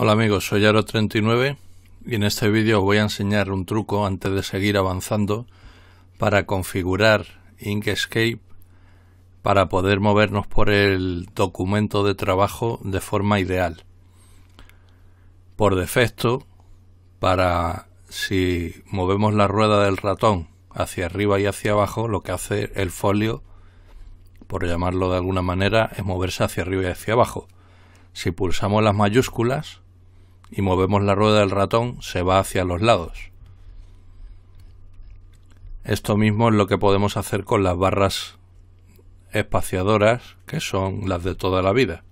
Hola amigos, soy Aro39 y en este vídeo os voy a enseñar un truco antes de seguir avanzando para configurar Inkscape para poder movernos por el documento de trabajo de forma ideal. Por defecto, para si movemos la rueda del ratón hacia arriba y hacia abajo, lo que hace el folio, por llamarlo de alguna manera, es moverse hacia arriba y hacia abajo. Si pulsamos las mayúsculas, y movemos la rueda del ratón, se va hacia los lados. Esto mismo es lo que podemos hacer con las barras espaciadoras, que son las de toda la vida.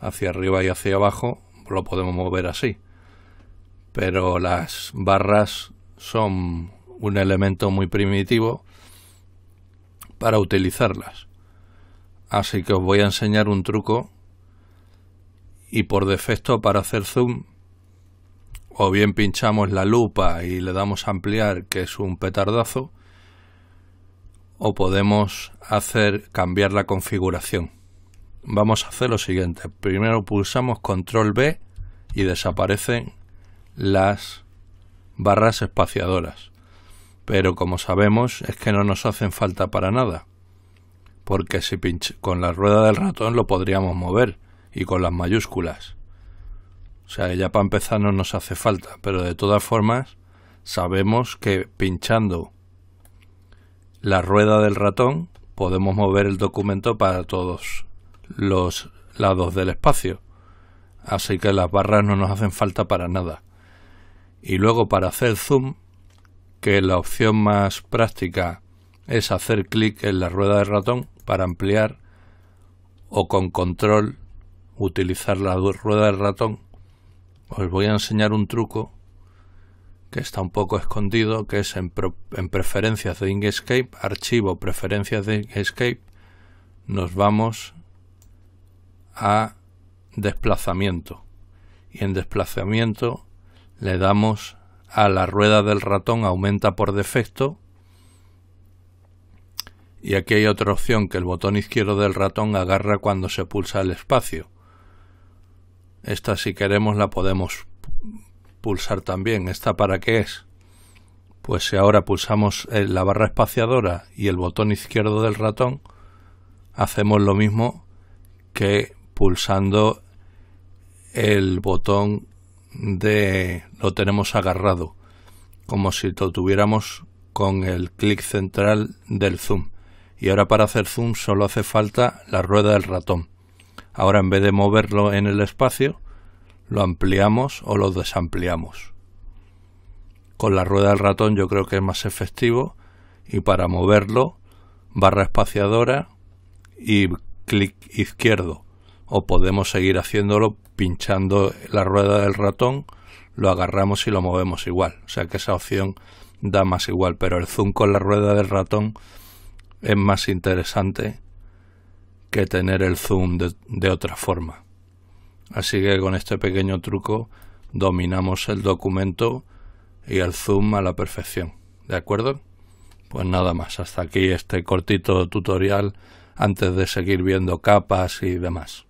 Hacia arriba y hacia abajo lo podemos mover así. Pero las barras son un elemento muy primitivo para utilizarlas. Así que os voy a enseñar un truco y por defecto para hacer zoom o bien pinchamos la lupa y le damos a ampliar que es un petardazo o podemos hacer cambiar la configuración vamos a hacer lo siguiente primero pulsamos control B y desaparecen las barras espaciadoras pero como sabemos es que no nos hacen falta para nada porque si pinch con la rueda del ratón lo podríamos mover y con las mayúsculas. O sea, ya para empezar no nos hace falta, pero de todas formas sabemos que pinchando la rueda del ratón podemos mover el documento para todos los lados del espacio. Así que las barras no nos hacen falta para nada. Y luego para hacer zoom, que la opción más práctica es hacer clic en la rueda del ratón para ampliar o con control utilizar la rueda del ratón, os voy a enseñar un truco que está un poco escondido, que es en, en preferencias de Inkscape, archivo preferencias de Inkscape, nos vamos a desplazamiento y en desplazamiento le damos a la rueda del ratón aumenta por defecto y aquí hay otra opción que el botón izquierdo del ratón agarra cuando se pulsa el espacio esta si queremos la podemos pulsar también. ¿Esta para qué es? Pues si ahora pulsamos eh, la barra espaciadora y el botón izquierdo del ratón, hacemos lo mismo que pulsando el botón de lo tenemos agarrado, como si lo tuviéramos con el clic central del zoom. Y ahora para hacer zoom solo hace falta la rueda del ratón. Ahora en vez de moverlo en el espacio, lo ampliamos o lo desampliamos. Con la rueda del ratón yo creo que es más efectivo y para moverlo, barra espaciadora y clic izquierdo. O podemos seguir haciéndolo pinchando la rueda del ratón, lo agarramos y lo movemos igual. O sea que esa opción da más igual, pero el zoom con la rueda del ratón es más interesante que tener el zoom de, otra forma. Así que con este pequeño truco dominamos el documento y el zoom a la perfección. ¿De acuerdo? Pues nada más, hasta aquí este cortito tutorial antes de seguir viendo capas y demás.